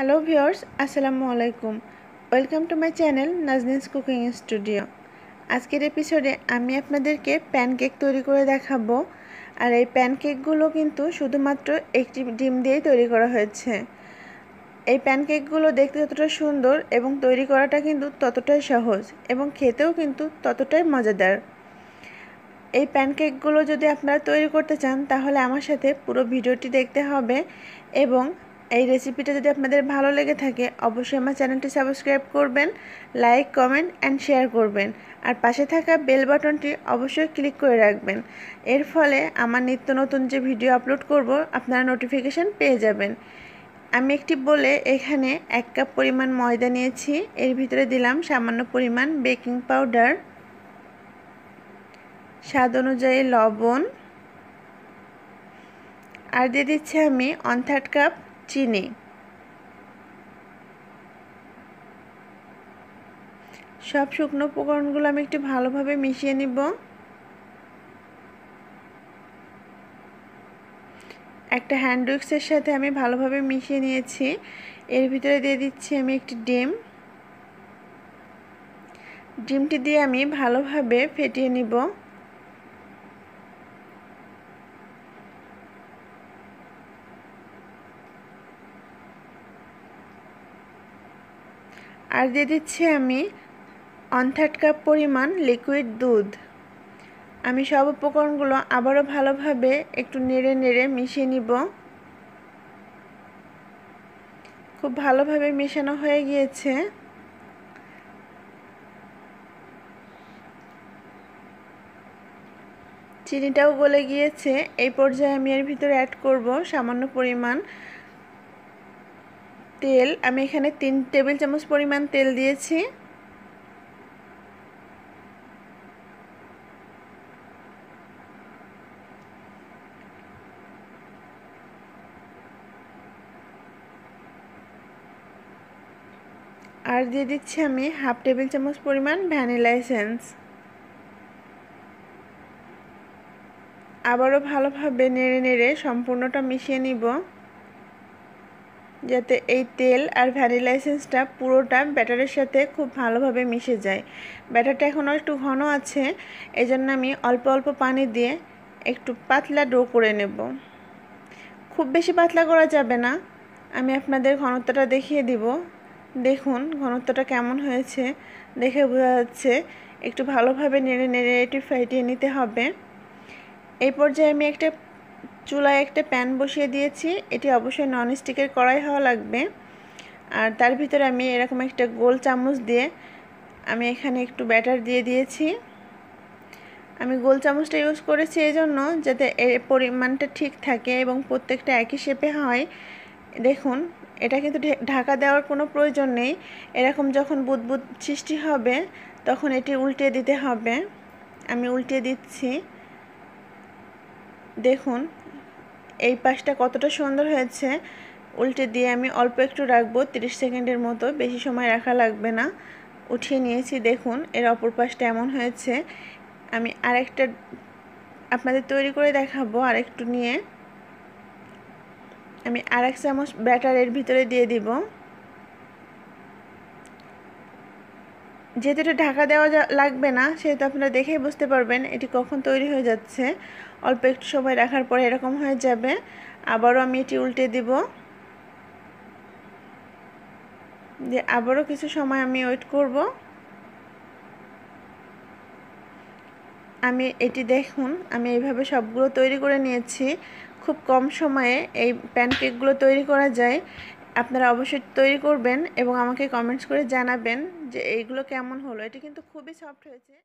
hello viewers আসসালামু আলাইকুম welcome to my channel নাজনিস কুকিং স্টুডিও আজকের এপিসোডে আমি আপনাদেরকে প্যানকেক তৈরি করে দেখাবো আর এই প্যানকেকগুলো কিন্তু শুধুমাত্র একটি ডিম দিয়েই তৈরি করা হয়েছে এই প্যানকেকগুলো দেখতে যতটা সুন্দর এবং তৈরি করাটা কিন্তু ততটাই সহজ এবং খেতেও কিন্তু ততটাই মজাদার এই প্যানকেকগুলো যদি আপনারা তৈরি করতে চান তাহলে আমার সাথে পুরো ভিডিওটি দেখতে হবে এবং এই রেসিপিটা যদি আপনাদের ভালো লেগে থাকে অবশ্যই আমার চ্যানেলটি সাবস্ক্রাইব করবেন লাইক কমেন্ট অ্যান্ড শেয়ার করবেন আর পাশে থাকা বেল বাটনটি অবশ্যই ক্লিক করে রাখবেন এর ফলে আমার নিত্য নতুন যে ভিডিও আপলোড করব আপনারা নোটিফিকেশান পেয়ে যাবেন আমি একটি বলে এখানে এক কাপ পরিমাণ ময়দা নিয়েছি এর ভিতরে দিলাম সামান্য পরিমাণ বেকিং পাউডার স্বাদ অনুযায়ী লবণ আর দিয়ে দিচ্ছি আমি ওয়ান থার্ড কাপ চিনি সব শুকনো উপকরণগুলো আমি একটু ভালোভাবে মিশিয়ে নিব একটা হ্যান্ড উইক্সের সাথে আমি ভালোভাবে মিশিয়ে নিয়েছি এর ভিতরে দিয়ে দিচ্ছি আমি একটি ডিম ডিমটি দিয়ে আমি ভালোভাবে ফেটিয়ে নিব আর দিয়ে দিচ্ছি আমি অন থার্ড কাপ পরিমাণ লিকুইড দুধ আমি সব উপকরণগুলো আবারও ভালোভাবে একটু নেড়ে নেড়ে মিশিয়ে নিব খুব ভালোভাবে মেশানো হয়ে গিয়েছে চিনিটাও গলে গিয়েছে এই পর্যায়ে আমি এর ভিতরে অ্যাড করব সামান্য পরিমাণ তেল আমি এখানে তিন টেবিল চামচ পরিমাণ তেল দিয়েছি আর দিয়ে দিচ্ছি আমি হাফ টেবিল চামচ পরিমাণ ভ্যানিলা এসেন্স আবারও ভালোভাবে নেড়ে নেড়ে সম্পূর্ণটা মিশিয়ে নিব যাতে এই তেল আর ভ্যানিলা এসেন্সটা পুরোটা ব্যাটারের সাথে খুব ভালোভাবে মিশে যায় ব্যাটারটা এখনও একটু ঘন আছে এজন্য আমি অল্প অল্প পানি দিয়ে একটু পাতলা ডো করে নেব খুব বেশি পাতলা করা যাবে না আমি আপনাদের ঘনত্বটা দেখিয়ে দিব দেখুন ঘনত্বটা কেমন হয়েছে দেখে বোঝা যাচ্ছে একটু ভালোভাবে নেড়ে নেড়ে এটি ফাইটিয়ে নিতে হবে এই পর্যায়ে আমি একটা চুলায় একটা প্যান বসিয়ে দিয়েছি এটি অবশ্যই ননস্টিকের কড়াই হওয়া লাগবে আর তার ভিতরে আমি এরকম একটা গোল চামচ দিয়ে আমি এখানে একটু ব্যাটার দিয়ে দিয়েছি আমি গোল চামচটা ইউজ করেছি এই জন্য যাতে এর পরিমাণটা ঠিক থাকে এবং প্রত্যেকটা একই শেপে হয় দেখুন এটা কিন্তু ঢাকা দেওয়ার কোনো প্রয়োজন নেই এরকম যখন বুদবুদ সৃষ্টি হবে তখন এটি উল্টে দিতে হবে আমি উল্টে দিচ্ছি দেখুন এই পাশটা কতটা সুন্দর হয়েছে উল্টে দিয়ে আমি অল্প একটু রাখবো 30 সেকেন্ডের মতো বেশি সময় রাখা লাগবে না উঠিয়ে নিয়েছি দেখুন এর অপর পাশটা এমন হয়েছে আমি আরেকটা আপনাদের তৈরি করে দেখাবো আরেকটু নিয়ে আমি আরেক চামচ ব্যাটারের ভিতরে দিয়ে দিব যেহেতু এটা ঢাকা দেওয়া লাগবে না সেহেতু আপনারা দেখেই বুঝতে পারবেন এটি কখন তৈরি হয়ে যাচ্ছে অল্প একটু সময় রাখার পরে এরকম হয়ে যাবে আবারও আমি এটি উল্টে দিব যে আবারও কিছু সময় আমি ওয়েট করব আমি এটি দেখুন আমি এইভাবে সবগুলো তৈরি করে নিয়েছি খুব কম সময়ে এই প্যানকেকগুলো তৈরি করা যায় আপনারা অবশ্যই তৈরি করবেন এবং আমাকে কমেন্টস করে জানাবেন যে এইগুলো কেমন হলো এটা কিন্তু খুবই সফট হয়েছে